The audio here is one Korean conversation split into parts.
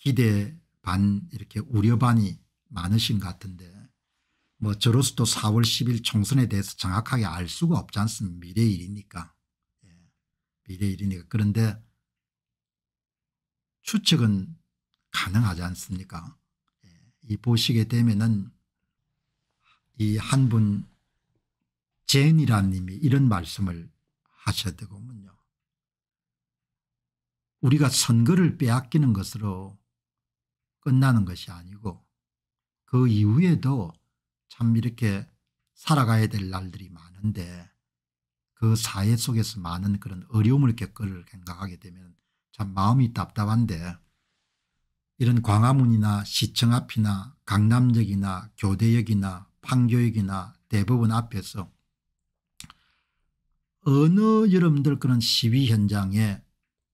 기대 반 이렇게 우려 반이 많으신 것 같은데 뭐 저로서도 4월 10일 총선에 대해서 정확하게 알 수가 없지 않습니까 미래 일이니까 예. 미래 일이니까 그런데 추측은 가능하지 않습니까 예. 이 보시게 되면은 이 한 분 제니란 님이 이런 말씀을 하셔야 되요 우리가 선거를 빼앗기는 것으로 끝나는 것이 아니고 그 이후에도 참 이렇게 살아가야 될 날들이 많은데 그 사회 속에서 많은 그런 어려움을 겪을 생각하게 되면 참 마음이 답답한데 이런 광화문이나 시청 앞이나 강남역이나 교대역이나 판교역이나 대법원 앞에서 어느 여러분들 그런 시위 현장에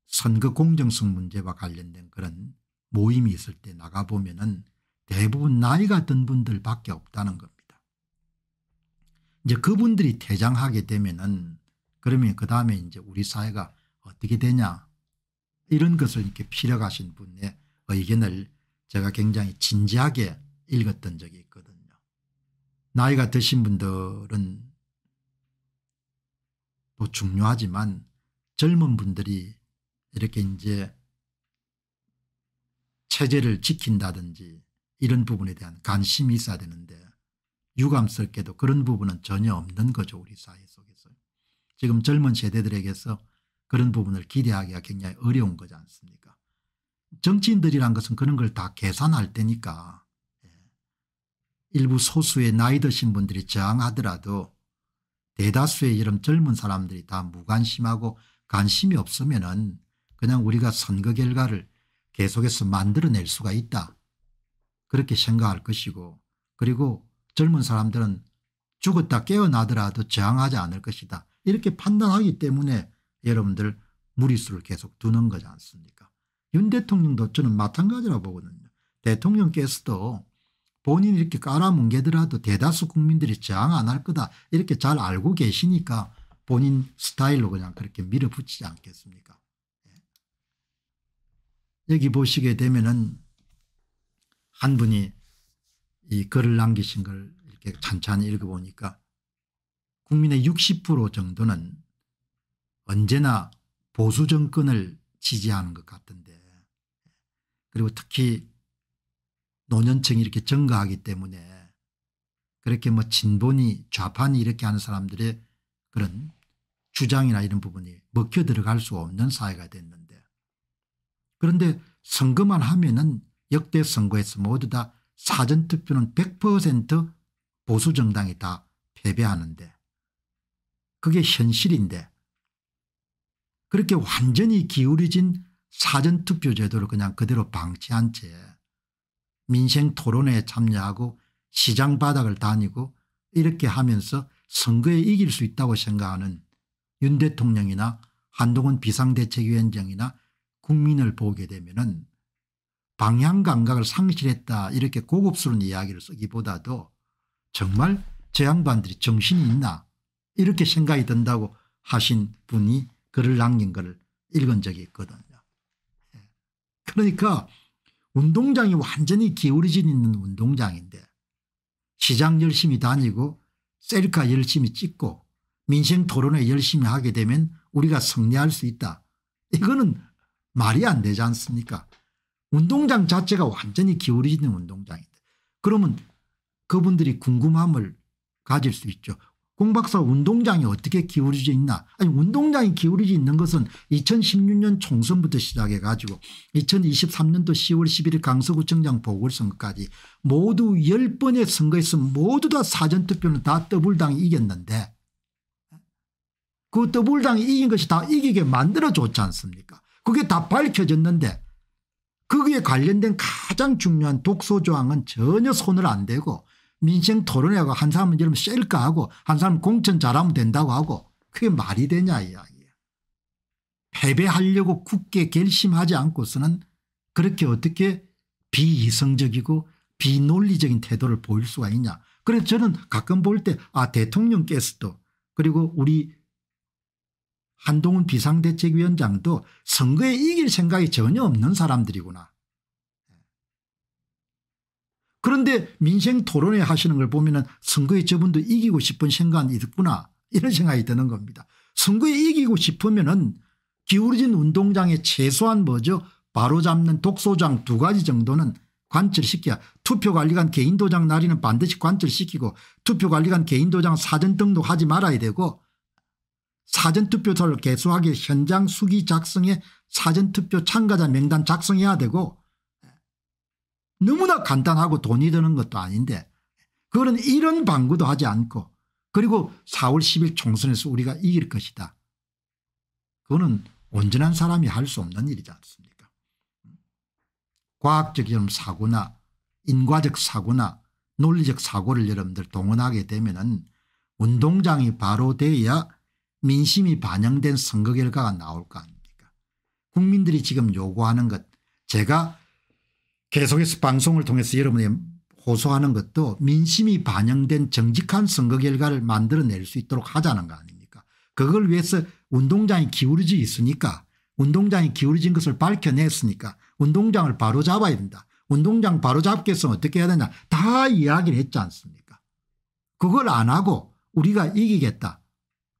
선거 공정성 문제와 관련된 그런 모임이 있을 때 나가보면은 대부분 나이가 든 분들 밖에 없다는 겁니다. 이제 그분들이 퇴장하게 되면은 그러면 그 다음에 이제 우리 사회가 어떻게 되냐 이런 것을 이렇게 필요하신 분의 의견을 제가 굉장히 진지하게 읽었던 적이 있거든요. 나이가 드신 분들은 또 중요하지만 젊은 분들이 이렇게 이제 체제를 지킨다든지 이런 부분에 대한 관심이 있어야 되는데 유감스럽게도 그런 부분은 전혀 없는 거죠 우리 사회 속에서. 지금 젊은 세대들에게서 그런 부분을 기대하기가 굉장히 어려운 거지 않습니까 정치인들이란 것은 그런 걸 다 계산할 테니까 예. 일부 소수의 나이 드신 분들이 저항하더라도 대다수의 이런 젊은 사람들이 다 무관심하고 관심이 없으면 은 그냥 우리가 선거 결과를 계속해서 만들어낼 수가 있다. 그렇게 생각할 것이고 그리고 젊은 사람들은 죽었다 깨어나더라도 저항하지 않을 것이다. 이렇게 판단하기 때문에 여러분들 무리수를 계속 두는 거지 않습니까 윤 대통령도 저는 마찬가지라 보거든요. 대통령께서도 본인이 이렇게 깔아뭉개더라도 대다수 국민들이 저항 안 할 거다 이렇게 잘 알고 계시니까 본인 스타일로 그냥 그렇게 밀어붙이지 않겠습니까 여기 보시게 되면은 한 분이 이 글을 남기신 걸 이렇게 찬찬히 읽어보니까 국민의 60% 정도는 언제나 보수 정권을 지지하는 것 같은데 그리고 특히 노년층이 이렇게 증가하기 때문에 그렇게 뭐 진보니 좌파이 이렇게 하는 사람들의 그런 주장이나 이런 부분이 먹혀 들어갈 수 없는 사회가 됐는데 그런데 선거만 하면은 역대 선거에서 모두 다 사전투표는 100% 보수정당이 다 패배하는데 그게 현실인데 그렇게 완전히 기울어진 사전투표 제도를 그냥 그대로 방치한 채 민생 토론회에 참여하고 시장 바닥을 다니고 이렇게 하면서 선거에 이길 수 있다고 생각하는 윤 대통령이나 한동훈 비상대책위원장이나 국민을 보게 되면은 방향 감각을 상실했다 이렇게 고급스러운 이야기를 쓰기보다도 정말 저 양반들이 정신이 있나 이렇게 생각이 든다고 하신 분이 글을 남긴 글을 읽은 적이 있거든요. 예. 그러니까 운동장이 완전히 기울어진 있는 운동장인데 시장 열심히 다니고 셀카 열심히 찍고 민생 토론회 열심히 하게 되면 우리가 승리할 수 있다. 이거는 말이 안 되지 않습니까? 운동장 자체가 완전히 기울어지는 운동장인데 그러면 그분들이 궁금함을 가질 수 있죠. 공박사 운동장이 어떻게 기울어져 있나 아니 운동장이 기울어져 있는 것은 2016년 총선부터 시작해 가지고 2023년도 10월 11일 강서구청장 보궐선거까지 모두 10번의 선거에서 모두 다 사전투표는 다 더블당이 이겼는데 그 더블당이 이긴 것이 다 이기게 만들어줬지 않습니까 그게 다 밝혀졌는데 거기에 관련된 가장 중요한 독소 조항은 전혀 손을 안 대고 민생 토론회하고 한 사람은 이러면 셀까 하고 한 사람은 공천 잘하면 된다고 하고 그게 말이 되냐 이야기야. 패배하려고 굳게 결심하지 않고서는 그렇게 어떻게 비이성적이고 비논리적인 태도를 보일 수가 있냐. 그래서 저는 가끔 볼 때 아 대통령께서도 그리고 우리 한동훈 비상대책위원장도 선거에 이길 생각이 전혀 없는 사람들이구나. 그런데 민생 토론회 하시는 걸 보면 은 선거에 저분도 이기고 싶은 생각이 있구나 이런 생각이 드는 겁니다. 선거에 이기고 싶으면 은 기울어진 운동장에 최소한 뭐죠 바로잡는 독소장 두 가지 정도는 관철시켜야 투표관리관 개인도장 날인은 반드시 관철시키고 투표관리관 개인도장 사전 등록하지 말아야 되고 사전투표소를 개수하기 현장 수기 작성에 사전투표 참가자 명단 작성해야 되고 너무나 간단하고 돈이 드는 것도 아닌데 그런 이런 방구도 하지 않고 그리고 4월 10일 총선에서 우리가 이길 것이다. 그거는 온전한 사람이 할 수 없는 일이지 않습니까 과학적 이런 사고나 인과적 사고나 논리적 사고를 여러분들 동원하게 되면 은 운동장이 바로 되어야 민심이 반영된 선거 결과가 나올 거 아닙니까 국민들이 지금 요구하는 것 제가 계속해서 방송을 통해서 여러분의 호소하는 것도 민심이 반영된 정직한 선거 결과를 만들어낼 수 있도록 하자는 거 아닙니까 그걸 위해서 운동장이 기울어져 있으니까 운동장이 기울어진 것을 밝혀냈으니까 운동장을 바로잡아야 된다. 운동장 바로잡기 위해서 어떻게 해야 되냐 다 이야기를 했지 않습니까 그걸 안 하고 우리가 이기겠다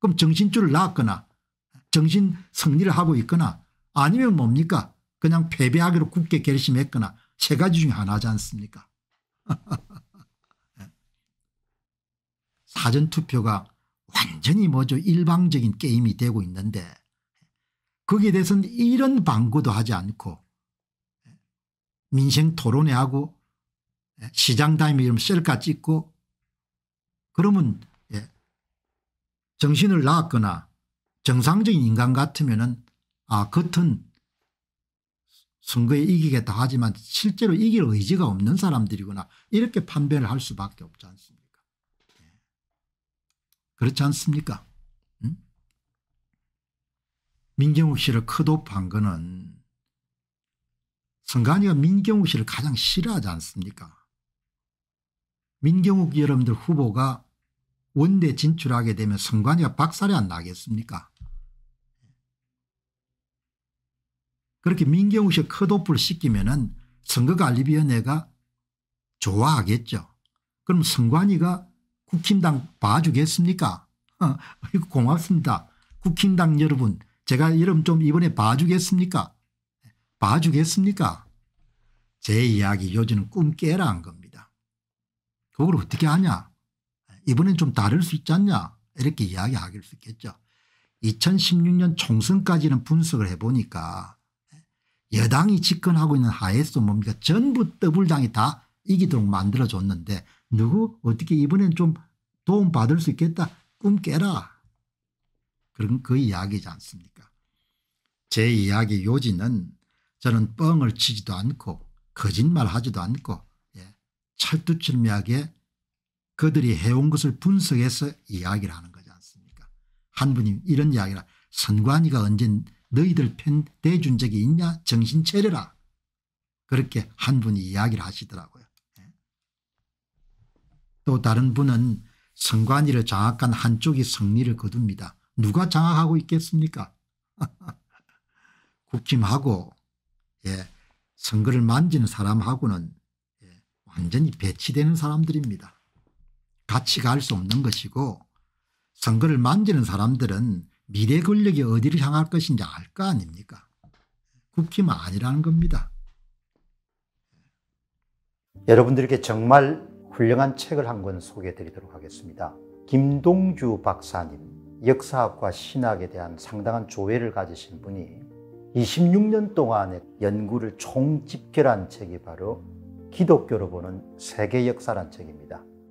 그럼 정신줄을 낳았거나 정신 승리를 하고 있거나 아니면 뭡니까 그냥 패배하기로 굳게 결심했거나 세 가지 중에 하나지 않습니까 사전투표가 완전히 뭐죠 일방적인 게임이 되고 있는데 거기에 대해서는 이런 방구도 하지 않고 민생 토론회 하고 시장 다임이 이름 셀카 찍고 그러면 정신을 낳았거나 정상적인 인간 같으면 은아 겉은 선거에 이기겠다 하지만 실제로 이길 의지가 없는 사람들이구나 이렇게 판별을 할 수밖에 없지 않습니까 예. 그렇지 않습니까 응? 음? 민경욱 씨를 컷오프한 거는 성간이가 민경욱 씨를 가장 싫어하지 않습니까 민경욱 여러분들 후보가 원대 진출하게 되면 선관위가 박살이 안 나겠습니까? 그렇게 민경우씨 컷오프를 시키면은 선거관리위원회가 좋아하겠죠. 그럼 선관위가 국힘당 봐주겠습니까? 어, 고맙습니다. 국힘당 여러분 제가 여러분 좀 이번에 봐주겠습니까? 봐주겠습니까? 제 이야기 요즘은 꿈 깨라 한 겁니다. 그걸 어떻게 하냐? 이번엔 좀 다를 수 있지 않냐 이렇게 이야기하수 있겠죠. 2016년 총선까지는 분석을 해보니까 여당이 집권하고 있는 하에서 뭡니까 전부 더블당이 다 이기도록 만들어줬는데 누구 어떻게 이번엔 좀 도움받을 수 있겠다 꿈 깨라 그런 그 이야기지 않습니까 제 이야기 요지는 저는 뻥을 치지도 않고 거짓말하지도 않고 예, 철두철미하게 그들이 해온 것을 분석해서 이야기를 하는 거지 않습니까 한 분이 이런 이야기를 선관위가 언젠 너희들 편 대준 적이 있냐 정신 차려라 그렇게 한 분이 이야기를 하시더라고요. 예. 또 다른 분은 선관위를 장악한 한쪽이 승리를 거둡니다. 누가 장악하고 있겠습니까 국힘하고 예, 선거를 만지는 사람하고는 예, 완전히 배치되는 사람들입니다. 같이 갈 수 없는 것이고 선거를 만지는 사람들은 미래 권력이 어디를 향할 것인지 알 거 아닙니까 국힘은 아니라는 겁니다. 여러분들께 정말 훌륭한 책을 한 권 소개해 드리도록 하겠습니다. 김동주 박사님 역사학과 신학에 대한 상당한 조회를 가지신 분이 26년 동안의 연구를 총집결한 책이 바로 기독교로 보는 세계 역사란 책입니다.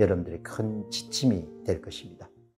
여러분들의 큰 지침이 될 것입니다.